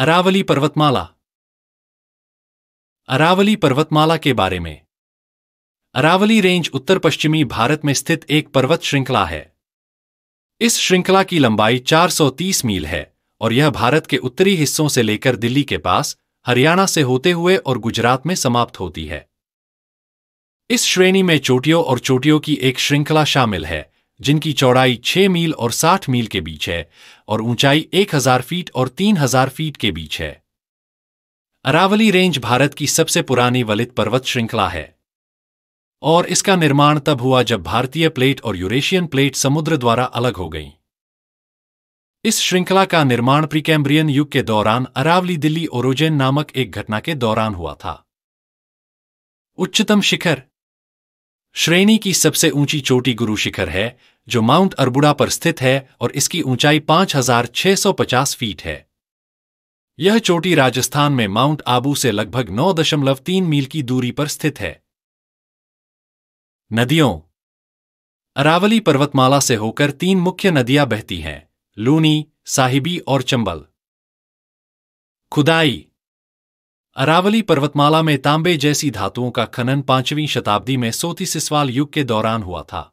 अरावली पर्वतमाला अरावली पर्वतमाला के बारे में अरावली रेंज उत्तर पश्चिमी भारत में स्थित एक पर्वत श्रृंखला है इस श्रृंखला की लंबाई 430 मील है और यह भारत के उत्तरी हिस्सों से लेकर दिल्ली के पास हरियाणा से होते हुए और गुजरात में समाप्त होती है इस श्रेणी में चोटियों और चोटियों की एक श्रृंखला शामिल है जिनकी चौड़ाई 6 मील और 60 मील के बीच है और ऊंचाई 1000 फीट और 3000 फीट के बीच है अरावली रेंज भारत की सबसे पुरानी वलित पर्वत श्रृंखला है और इसका निर्माण तब हुआ जब भारतीय प्लेट और यूरेशियन प्लेट समुद्र द्वारा अलग हो गई इस श्रृंखला का निर्माण प्रीकैम्ब्रियन युग के दौरान अरावली दिल्ली ओरोजेन नामक एक घटना के दौरान हुआ था उच्चतम शिखर श्रेणी की सबसे ऊंची चोटी गुरु शिखर है जो माउंट अरबुड़ा पर स्थित है और इसकी ऊंचाई 5,650 फीट है यह चोटी राजस्थान में माउंट आबू से लगभग 9.3 मील की दूरी पर स्थित है नदियों अरावली पर्वतमाला से होकर तीन मुख्य नदियां बहती हैं लूनी साहिबी और चंबल खुदाई अरावली पर्वतमाला में तांबे जैसी धातुओं का खनन पांचवीं शताब्दी में सोतीसिसवाल युग के दौरान हुआ था